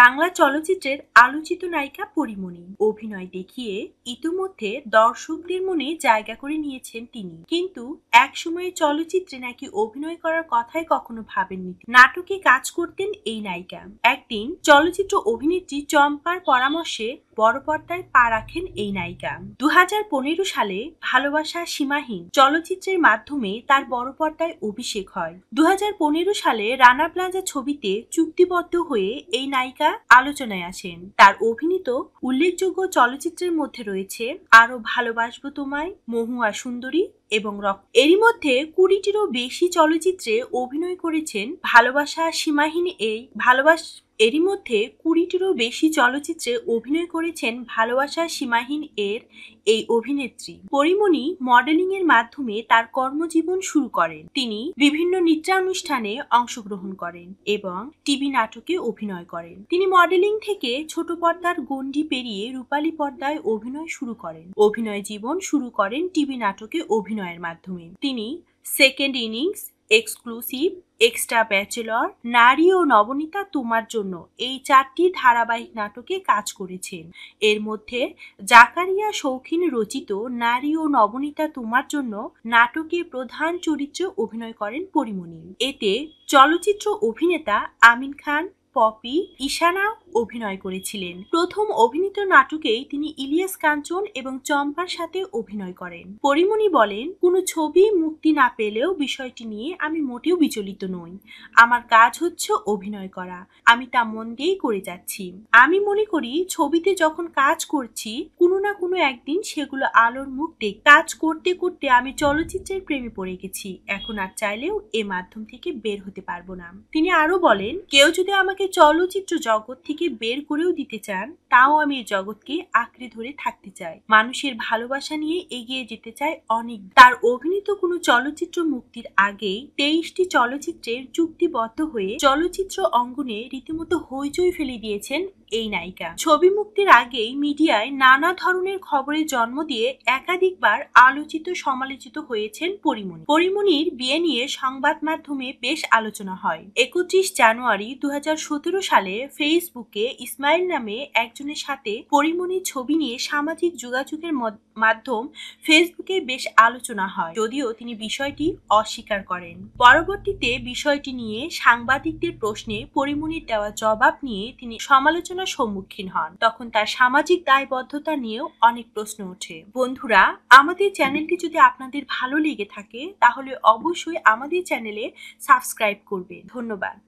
বাংলা চলচ্চিত্রের আলোচিত নায়িকা পরিমণি অভিনয় দেখিয়ে ইতিমধ্যে দর্শকদের মনে জায়গা করে নিয়েছেন তিনি কিন্তু এক সময়ে চলচ্চিত্রে নাকি অভিনয় করার কথাই কখনো ভাবেননি নাটকে কাজ করতেন এই নায়িকা একদিন চলচ্চিত্র অভিনেত্রী চম্পার পরামর্শে বড় পর্দায় পা রাখেন এই নায়িকা দু সালে ভালোবাসা সীমাহীন চলচ্চিত্রের মাধ্যমে তার বড় পর্দায় অভিষেক হয় দু সালে রানা প্লাজা ছবিতে চুক্তিবদ্ধ হয়ে এই নায়িকা আলোচনায় আসেন তার অভিনীত উল্লেখযোগ্য চলচ্চিত্রের মধ্যে রয়েছে আরো ভালোবাসবো তোমায় মহুয়া সুন্দরী এবং রক্ত এরই মধ্যে কুড়িটিরও বেশি চলচ্চিত্রে অভিনয় করেছেন ভালোবাসা সীমাহীন এই ভালোবাস এরই মধ্যে কুড়িটিরও বেশি চলচ্চিত্রে অভিনয় করেছেন ভালোবাসা সীমাহীন এর এই অভিনেত্রী পরিমণি মডেলিং এর মাধ্যমে তার কর্মজীবন শুরু করেন তিনি বিভিন্ন নৃত্যানুষ্ঠানে অংশগ্রহণ করেন এবং টিভি নাটকে অভিনয় করেন তিনি মডেলিং থেকে ছোট পর্দার গণ্ডি পেরিয়ে রূপালী পর্দায় অভিনয় শুরু করেন অভিনয় জীবন শুরু করেন টিভি নাটকে অভিনয়ের মাধ্যমে তিনি second innings exclusive extra bachelor নারী ও নবনীতা তোমার জন্য এই চারটি ধারাবাহিক নাটকে কাজ করেছেন এর মধ্যে জাকারিয়া শৌখিন রচিত নারী ও নবনীতা তোমার জন্য নাটকে প্রধান চরিত্রে অভিনয় করেন পরিমণি এতে চলচ্চিত্র অভিনেতা আমিন খান পপি ঈশানা অভিনয় করেছিলেন প্রথম অভিনীত নাটকেই তিনি ইলিয়াস কাঞ্চন এবং চম্পার সাথে অভিনয় করেন পরিমণি বলেন কোনো ছবি মুক্তি না পেলেও বিষয়টি নিয়ে আমি মোটেও বিচলিত নই আমার কাজ হচ্ছে অভিনয় করা আমি তা মন দিয়েই করে যাচ্ছি আমি মনে করি ছবিতে যখন কাজ করছি কোনো না কোনো একদিন সেগুলো আলোর মুখ দেখ কাজ করতে করতে আমি চলচ্চিত্রের প্রেমে পড়ে গেছি এখন আর চাইলেও এ মাধ্যম থেকে বের হতে পারবো না তিনি আরো বলেন কেউ যদি আমাকে আমাকে চলচ্চিত্র জগৎ থেকে বের করেও দিতে চান তাও আমি এই জগৎকে আঁকড়ে ধরে থাকতে চাই মানুষের ভালোবাসা নিয়ে এগিয়ে যেতে চাই অনেক তার অভিনীত কোনো চলচ্চিত্র মুক্তির আগেই তেইশটি চলচ্চিত্রের চুক্তিবদ্ধ হয়ে চলচ্চিত্র অঙ্গনে রীতিমতো হইচই ফেলে দিয়েছেন এই নায়িকা ছবি মুক্তির আগেই মিডিয়ায় নানা ধরনের খবরের জন্ম দিয়ে একাধিকবার আলোচিত সমালোচিত হয়েছেন পরিমণি পরিমণির বিয়ে নিয়ে সংবাদ মাধ্যমে বেশ আলোচনা হয় একত্রিশ জানুয়ারি দু সালে ফেসবুকে ইসমাইল নামে একজনের সাথে পরিমণির ছবি নিয়ে সামাজিক যোগাযোগের মাধ্যম ফেসবুকে বেশ আলোচনা হয় যদিও তিনি বিষয়টি অস্বীকার করেন পরবর্তীতে বিষয়টি নিয়ে সাংবাদিকদের প্রশ্নে পরিমণির দেওয়া জবাব নিয়ে তিনি সমালোচনা সমালোচনার সম্মুখীন হন তখন তার সামাজিক দায়বদ্ধতা নিয়েও অনেক প্রশ্ন ওঠে বন্ধুরা আমাদের চ্যানেলটি যদি আপনাদের ভালো লেগে থাকে তাহলে অবশ্যই আমাদের চ্যানেলে সাবস্ক্রাইব করবেন ধন্যবাদ